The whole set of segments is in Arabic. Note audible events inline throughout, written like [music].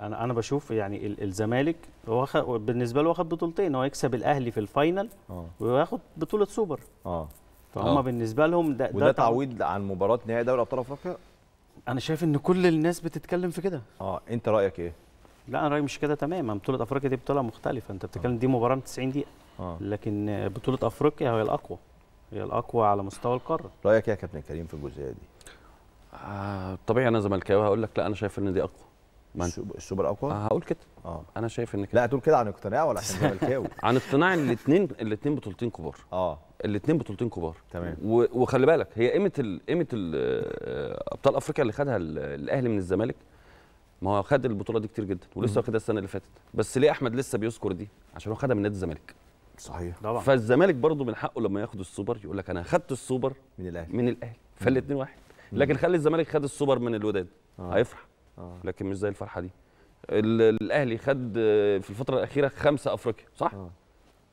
انا انا بشوف يعني الزمالك هو بالنسبه له واخد بطولتين هو يكسب الاهلي في الفاينل آه. وياخد بطوله سوبر اه فهم آه. بالنسبه لهم ده وده تعويض عن مباراه نهائي دوري ابطال افريقيا انا شايف ان كل الناس بتتكلم في كده اه انت رايك ايه لا انا رايي مش كده تماما بطوله افريقيا دي بطوله مختلفه انت بتتكلم آه. دي مباراه 90 دقيقه آه. لكن بطوله افريقيا هي الاقوى هي الاقوى على مستوى القاره رايك ايه يا كابتن كريم في الجزئيه دي آه طبيعي انا زملكاوي هقول لك لا انا شايف ان دي اقوى من... السوبر اقوى آه، هقول كده اه انا شايف ان كده لا هتقول كده عن اقتناع ولا عشان زملكاوي [laughs] عن اقتناع الاثنين الاثنين بطولتين كبار اه الاثنين بطولتين كبار تمام وخلي بالك هي قيمه قيمه ابطال افريقيا اللي خدها الاهلي من الزمالك ما هو خد البطوله دي كتير جدا ولسه واخدها السنه اللي فاتت بس ليه احمد لسه بيذكر دي عشان هو خدها من نادي الزمالك صحيح طبعا فالزمالك برضه من حقه لما ياخد السوبر يقول لك انا خدت السوبر من الاهلي من الاهلي فالاثنين واحد لكن خلي الزمالك خد السوبر من الوداد آه. آه. لكن مش زي الفرحه دي الاهلي خد في الفتره الاخيره خمسه افريقيا صح آه.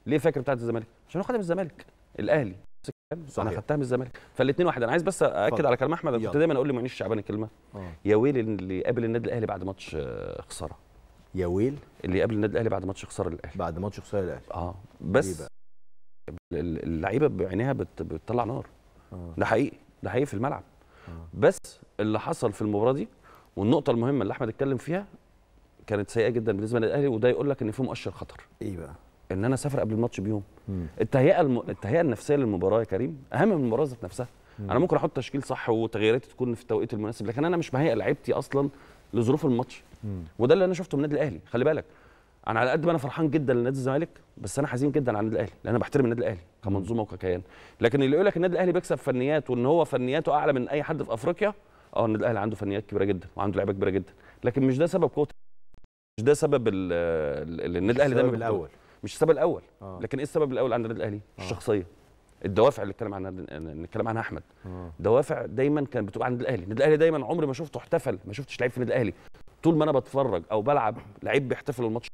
ليه فاكر بتاعه الزمالك عشان هو خدها من الزمالك الاهلي صحيح. انا خدتها من الزمالك فالاثنين واحد انا عايز بس اكد فضل. على كلام احمد كنت دايما اقول معنيش شعبان الكلمه آه. يا ويل اللي قابل آه، النادي الاهلي بعد ماتش خساره يا ويل اللي قابل النادي الاهلي بعد ماتش خساره الاهلي بعد ماتش خساره الاهلي اه بس إيه اللعيبه بعينيها بتطلع نار آه. ده حقيقي ده حقيقي في الملعب آه. بس اللي حصل في المباراه دي والنقطه المهمه اللي احمد اتكلم فيها كانت سيئه جدا بالنسبه للاهلي وده يقول لك ان في مؤشر خطر ايه بقى ان انا اسافر قبل الماتش بيوم التهيئه الم... التهيئه النفسيه للمباراه يا كريم اهم من المباراه ذات نفسها مم. انا ممكن احط تشكيل صح وتغييراتي تكون في التوقيت المناسب لكن انا مش مهيئ لعيبتي اصلا لظروف الماتش مم. وده اللي انا شفته من النادي الاهلي خلي بالك انا على قد ما انا فرحان جدا لنادي الزمالك بس انا حزين جدا على النادي الاهلي لان انا بحترم النادي الاهلي كمنظومه وككيان لكن اللي يقول لك النادي الاهلي بيكسب فنيات وان هو فنياته اعلى من اي حد في افريقيا اه ان الاهلي عنده فنيات كبيره جدا وعنده لعيبه كبيره جدا لكن مش ده سبب قوه مش ده سبب ان الاهلي السبب الاول مش السبب الاول آه. لكن ايه السبب الاول عند النادي الاهلي آه. الشخصيه الدوافع اللي اتكلم عنها نتكلم عنها احمد آه. دوافع دايما كانت بتبقى عند الاهلي النادي الاهلي دايما عمري ما شفته احتفل ما شفتش لعيب في النادي الاهلي طول ما انا بتفرج او بلعب لعيب بيحتفل الماتش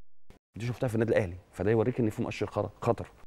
دي شفتها في النادي الاهلي فده يوريك ان في مؤشر خطر